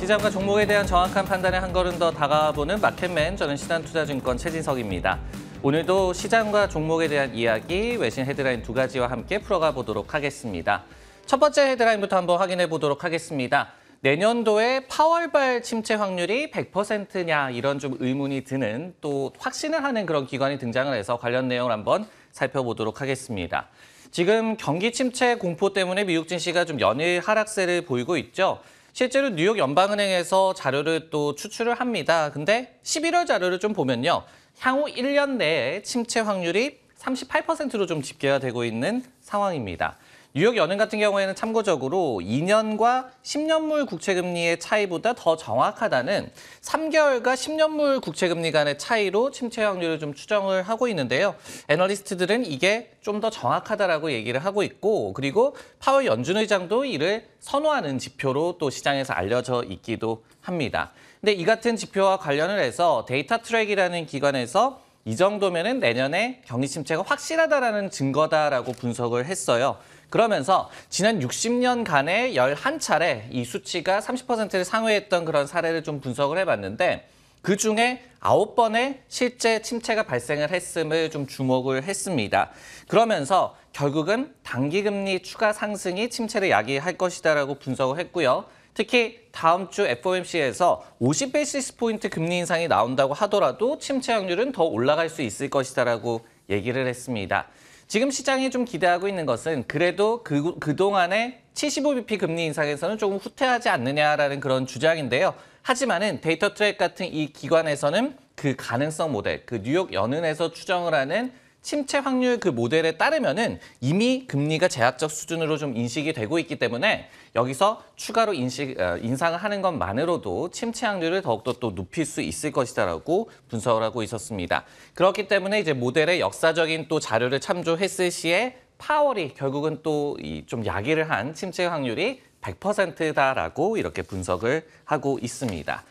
시장과 종목에 대한 정확한 판단에 한 걸음 더 다가보는 마켓맨 저는 신한투자증권 최진석입니다. 오늘도 시장과 종목에 대한 이야기 외신 헤드라인 두 가지와 함께 풀어가 보도록 하겠습니다. 첫 번째 헤드라인부터 한번 확인해 보도록 하겠습니다. 내년도에 파월발 침체 확률이 100%냐 이런 좀 의문이 드는 또 확신을 하는 그런 기관이 등장을 해서 관련 내용을 한번 살펴보도록 하겠습니다. 지금 경기 침체 공포 때문에 미국 증시가 좀 연일 하락세를 보이고 있죠. 실제로 뉴욕 연방은행에서 자료를 또 추출을 합니다. 근데 11월 자료를 좀 보면요. 향후 1년 내에 침체 확률이 38%로 좀 집계가 되고 있는 상황입니다. 뉴욕 연은 같은 경우에는 참고적으로 2년과 10년물 국채금리의 차이보다 더 정확하다는 3개월과 10년물 국채금리 간의 차이로 침체 확률을 좀 추정을 하고 있는데요. 애널리스트들은 이게 좀 더 정확하다라고 얘기를 하고 있고 그리고 파월 연준 의장도 이를 선호하는 지표로 또 시장에서 알려져 있기도 합니다. 근데 이 같은 지표와 관련을 해서 데이터 트랙이라는 기관에서 이 정도면은 내년에 경기 침체가 확실하다라는 증거다라고 분석을 했어요. 그러면서 지난 60년간에 11차례 이 수치가 30%를 상회했던 그런 사례를 좀 분석을 해봤는데 그 중에 9 번의 실제 침체가 발생을 했음을 좀 주목을 했습니다. 그러면서 결국은 단기금리 추가 상승이 침체를 야기할 것이다라고 분석을 했고요. 특히 다음 주 FOMC에서 50베이시스 포인트 금리 인상이 나온다고 하더라도 침체 확률은 더 올라갈 수 있을 것이다라고 얘기를 했습니다. 지금 시장이 좀 기대하고 있는 것은 그래도 그, 그동안에 75bp 금리 인상에서는 조금 후퇴하지 않느냐라는 그런 주장인데요. 하지만은 데이터 트랙 같은 이 기관에서는 그 가능성 모델, 그 뉴욕 연은에서 추정을 하는 침체 확률 그 모델에 따르면은 이미 금리가 제약적 수준으로 좀 인식이 되고 있기 때문에 여기서 추가로 인식 어, 인상을 하는 것만으로도 침체 확률을 더욱더 또 높일 수 있을 것이다라고 분석을 하고 있었습니다. 그렇기 때문에 이제 모델의 역사적인 또 자료를 참조했을 시에 파월이 결국은 또 좀 야기를 한 침체 확률이 100%다라고 이렇게 분석을 하고 있습니다.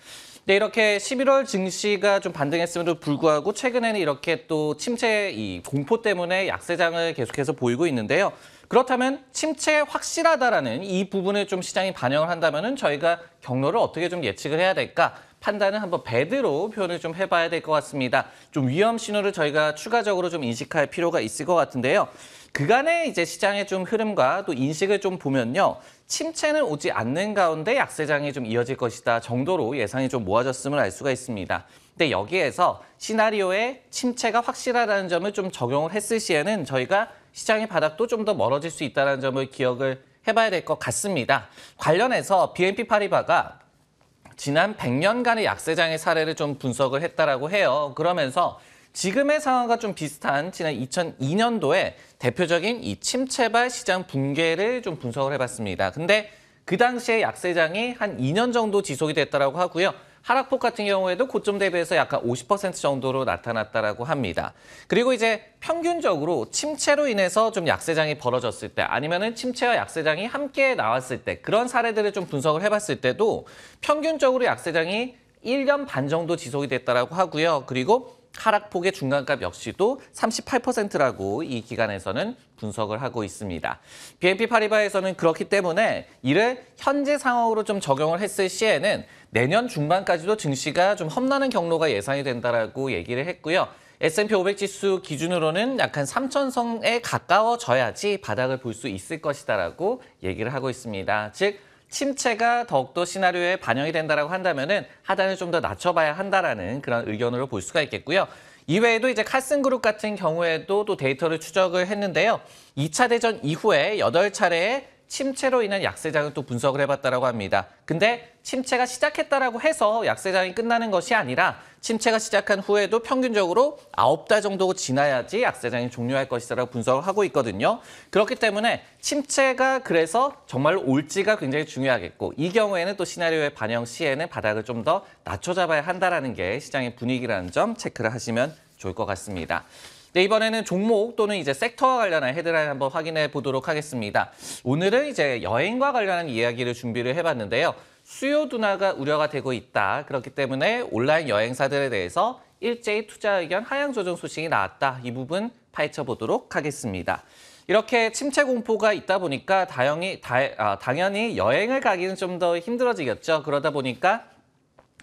네, 이렇게 11월 증시가 좀 반등했음에도 불구하고 최근에는 이렇게 또 침체 이 공포 때문에 약세장을 계속해서 보이고 있는데요. 그렇다면 침체 확실하다라는 이 부분을 좀 시장이 반영을 한다면 은 저희가 경로를 어떻게 좀 예측을 해야 될까? 판단을 한번 배드로 표현을 좀 해봐야 될 것 같습니다. 좀 위험 신호를 저희가 추가적으로 좀 인식할 필요가 있을 것 같은데요. 그간의 이제 시장의 좀 흐름과 또 인식을 좀 보면요. 침체는 오지 않는 가운데 약세장이 좀 이어질 것이다 정도로 예상이 좀 모아졌음을 알 수가 있습니다. 근데 여기에서 시나리오에 침체가 확실하다는 점을 좀 적용을 했을 시에는 저희가 시장의 바닥도 좀 더 멀어질 수 있다는 점을 기억을 해봐야 될 것 같습니다. 관련해서 BNP 파리바가 지난 100년간의 약세장의 사례를 좀 분석을 했다라고 해요. 그러면서 지금의 상황과 좀 비슷한 지난 2002년도에 대표적인 이 침체발 시장 붕괴를 좀 분석을 해봤습니다. 근데 그 당시에 약세장이 한 2년 정도 지속이 됐다라고 하고요. 하락폭 같은 경우에도 고점 대비해서 약간 50% 정도로 나타났다라고 합니다. 그리고 이제 평균적으로 침체로 인해서 좀 약세장이 벌어졌을 때 아니면은 침체와 약세장이 함께 나왔을 때 그런 사례들을 좀 분석을 해봤을 때도 평균적으로 약세장이 1년 반 정도 지속이 됐다라고 하고요. 그리고 하락폭의 중간값 역시도 38%라고 이 기간에서는 분석을 하고 있습니다. BNP 파리바에서는 그렇기 때문에 이를 현재 상황으로 좀 적용을 했을 시에는 내년 중반까지도 증시가 좀 험난한 경로가 예상이 된다라고 얘기를 했고요. S&P 500 지수 기준으로는 약 한3천성에 가까워져야지 바닥을 볼 수 있을 것이다라고 얘기를 하고 있습니다. 즉 침체가 더욱더 시나리오에 반영이 된다라고 한다면은 하단을 좀 더 낮춰봐야 한다라는 그런 의견으로 볼 수가 있겠고요. 이외에도 이제 카슨 그룹 같은 경우에도 또 데이터를 추적을 했는데요. 2차 대전 이후에 8차례의 침체로 인한 약세 장을 또 분석을 해봤다라고 합니다. 근데 침체가 시작했다라고 해서 약세장이 끝나는 것이 아니라 침체가 시작한 후에도 평균적으로 아홉 달 정도 지나야지 약세장이 종료할 것이라고 분석을 하고 있거든요. 그렇기 때문에 침체가 그래서 정말 올지가 굉장히 중요하겠고 이 경우에는 또 시나리오에 반영 시에는 바닥을 좀 더 낮춰 잡아야 한다라는 게 시장의 분위기라는 점 체크를 하시면 좋을 것 같습니다. 네, 이번에는 종목 또는 이제 섹터와 관련한 헤드라인 한번 확인해 보도록 하겠습니다. 오늘은 이제 여행과 관련한 이야기를 준비를 해봤는데요. 수요 둔화가 우려가 되고 있다. 그렇기 때문에 온라인 여행사들에 대해서 일제히 투자 의견 하향 조정 소식이 나왔다. 이 부분 파헤쳐 보도록 하겠습니다. 이렇게 침체 공포가 있다 보니까 다영이, 다, 아, 당연히 여행을 가기는 좀 더 힘들어지겠죠. 그러다 보니까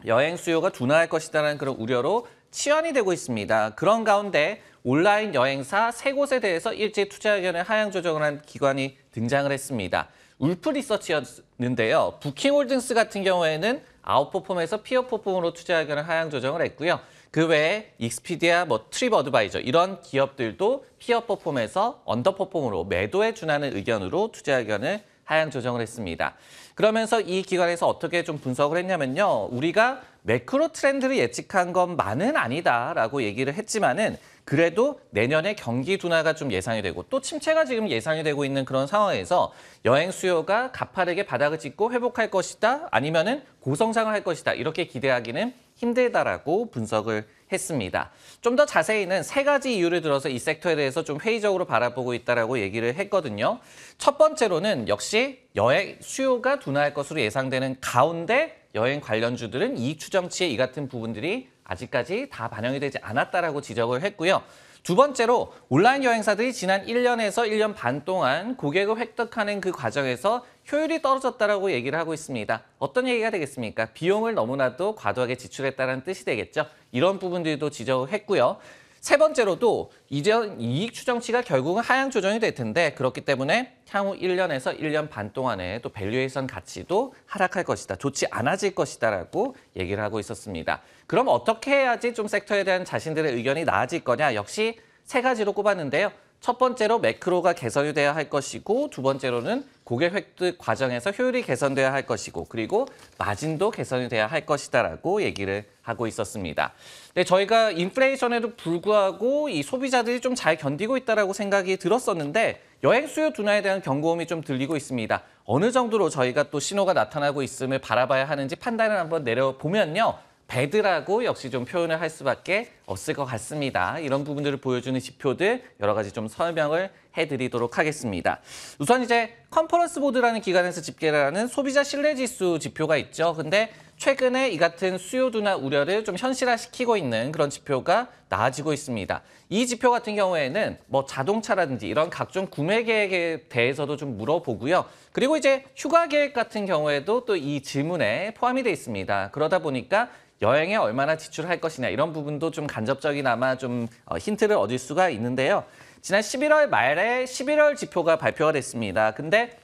여행 수요가 둔화할 것이라는 그런 우려로 치환이 되고 있습니다. 그런 가운데 온라인 여행사 세 곳에 대해서 일제 투자 의견을 하향 조정을 한 기관이 등장을 했습니다. 울프 리서치였는데요. 부킹홀딩스 같은 경우에는 아웃포폼에서 피어포폼으로 투자 의견을 하향 조정을 했고요. 그 외에 익스피디아, 뭐 트립어드바이저 이런 기업들도 피어포폼에서 언더포폼으로 매도에 준하는 의견으로 투자 의견을 하향 조정을 했습니다. 그러면서 이 기관에서 어떻게 좀 분석을 했냐면요. 우리가 매크로 트렌드를 예측한 것만은 아니다라고 얘기를 했지만은 그래도 내년에 경기 둔화가 좀 예상이 되고 또 침체가 지금 예상이 되고 있는 그런 상황에서 여행 수요가 가파르게 바닥을 찍고 회복할 것이다 아니면은 고성장할 을 것이다 이렇게 기대하기는 힘들다라고 분석을 했습니다. 좀 더 자세히는 세 가지 이유를 들어서 이 섹터에 대해서 좀 회의적으로 바라보고 있다라고 얘기를 했거든요. 첫 번째로는 역시 여행 수요가 둔화할 것으로 예상되는 가운데 여행 관련주들은 이익 추정치에 이 같은 부분들이 아직까지 다 반영이 되지 않았다라고 지적을 했고요. 두 번째로 온라인 여행사들이 지난 1년에서 1년 반 동안 고객을 획득하는 그 과정에서 효율이 떨어졌다라고 얘기를 하고 있습니다. 어떤 얘기가 되겠습니까? 비용을 너무나도 과도하게 지출했다는 뜻이 되겠죠. 이런 부분들도 지적을 했고요. 세 번째로도 이전 이익 추정치가 결국은 하향 조정이 될 텐데 그렇기 때문에 향후 1년에서 1년 반 동안에 또 밸류에이션 가치도 하락할 것이다. 좋지 않아질 것이다라고 얘기를 하고 있었습니다. 그럼 어떻게 해야지 좀 섹터에 대한 자신들의 의견이 나아질 거냐? 역시 세 가지로 꼽았는데요. 첫 번째로 매크로가 개선이 돼야 할 것이고 두 번째로는 고객 획득 과정에서 효율이 개선돼야 할 것이고 그리고 마진도 개선이 돼야 할 것이다라고 얘기를 하고 있었습니다. 근 네, 저희가 인플레이션에도 불구하고 이 소비자들이 좀 잘 견디고 있다라고 생각이 들었었는데 여행 수요 둔화에 대한 경고음이 좀 들리고 있습니다. 어느 정도로 저희가 또 신호가 나타나고 있음을 바라봐야 하는지 판단을 한번 내려보면요. 배드라고 역시 좀 표현을 할 수밖에 없을 것 같습니다. 이런 부분들을 보여주는 지표들 여러 가지 좀 설명을 해드리도록 하겠습니다. 우선 이제 컨퍼런스 보드라는 기관에서 집계를 하는 소비자 신뢰지수 지표가 있죠. 근데 최근에 이 같은 수요 도나 우려를 좀 현실화시키고 있는 그런 지표가 나아지고 있습니다. 이 지표 같은 경우에는 뭐 자동차라든지 이런 각종 구매 계획에 대해서도 좀 물어보고요. 그리고 이제 휴가 계획 같은 경우에도 또 이 질문에 포함이 돼 있습니다. 그러다 보니까 여행에 얼마나 지출할 것이냐 이런 부분도 좀 간접적이나마 좀 어, 힌트를 얻을 수가 있는데요. 지난 11월 말에 11월 지표가 발표가 됐습니다. 근데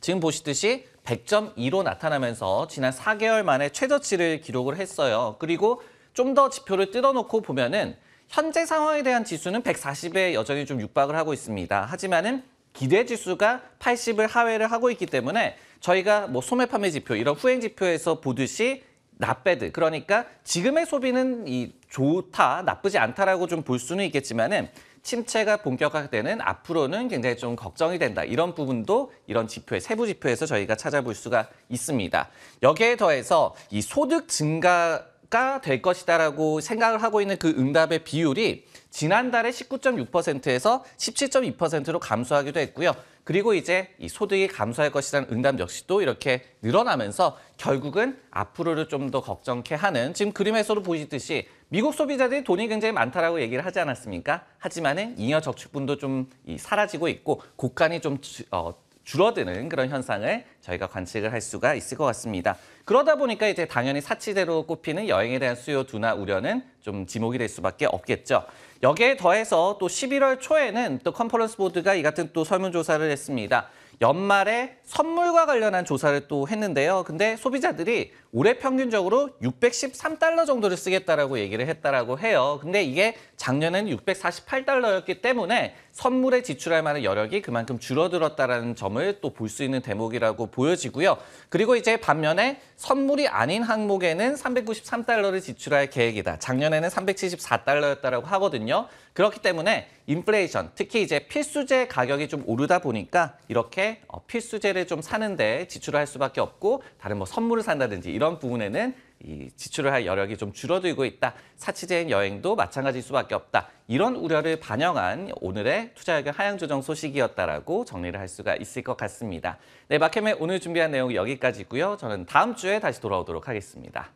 지금 보시듯이 100.2로 나타나면서 지난 4개월 만에 최저치를 기록을 했어요. 그리고 좀 더 지표를 뜯어놓고 보면은 현재 상황에 대한 지수는 140에 여전히 좀 육박을 하고 있습니다. 하지만은 기대 지수가 80을 하회를 하고 있기 때문에 저희가 뭐 소매 판매 지표 이런 후행 지표에서 보듯이 나배드 그러니까 지금의 소비는 이 좋다 나쁘지 않다라고 좀 볼 수는 있겠지만은 침체가 본격화되는 앞으로는 굉장히 좀 걱정이 된다 이런 부분도 이런 지표의 세부 지표에서 저희가 찾아볼 수가 있습니다 여기에 더해서 이 소득 증가 가될 것이다라고 생각을 하고 있는 그 응답의 비율이 지난달에 19.6%에서 17.2%로 감소하기도 했고요. 그리고 이제 이 소득이 감소할 것이라는 응답 역시도 이렇게 늘어나면서 결국은 앞으로를 좀 더 걱정케 하는 지금 그림에서도 보이듯이 미국 소비자들이 돈이 굉장히 많다라고 얘기를 하지 않았습니까? 하지만은 잉여 적축분도좀 사라지고 있고 곡간이 좀 주, 어, 줄어드는 그런 현상을 저희가 관측을 할 수가 있을 것 같습니다. 그러다 보니까 이제 당연히 사치대로 꼽히는 여행에 대한 수요 둔화 우려는 좀 지목이 될 수밖에 없겠죠. 여기에 더해서 또 11월 초에는 또 컨퍼런스 보드가 이 같은 또 설문조사를 했습니다. 연말에 선물과 관련한 조사를 또 했는데요. 근데 소비자들이 올해 평균적으로 613달러 정도를 쓰겠다라고 얘기를 했다라고 해요. 근데 이게 작년에는 648달러였기 때문에 선물에 지출할 만한 여력이 그만큼 줄어들었다라는 점을 또 볼 수 있는 대목이라고 보여지고요. 그리고 이제 반면에 선물이 아닌 항목에는 393달러를 지출할 계획이다. 작년에는 374달러였다라고 하거든요. 그렇기 때문에 인플레이션, 특히 이제 필수제 가격이 좀 오르다 보니까 이렇게 어, 필수재를 좀 사는데 지출을 할 수밖에 없고 다른 뭐 선물을 산다든지 이런 부분에는 이 지출을 할 여력이 좀 줄어들고 있다. 사치재인 여행도 마찬가지일 수밖에 없다. 이런 우려를 반영한 오늘의 투자의견 하향 조정 소식이었다라고 정리를 할 수가 있을 것 같습니다. 네, 마켓맨 오늘 준비한 내용 여기까지고요. 저는 다음 주에 다시 돌아오도록 하겠습니다.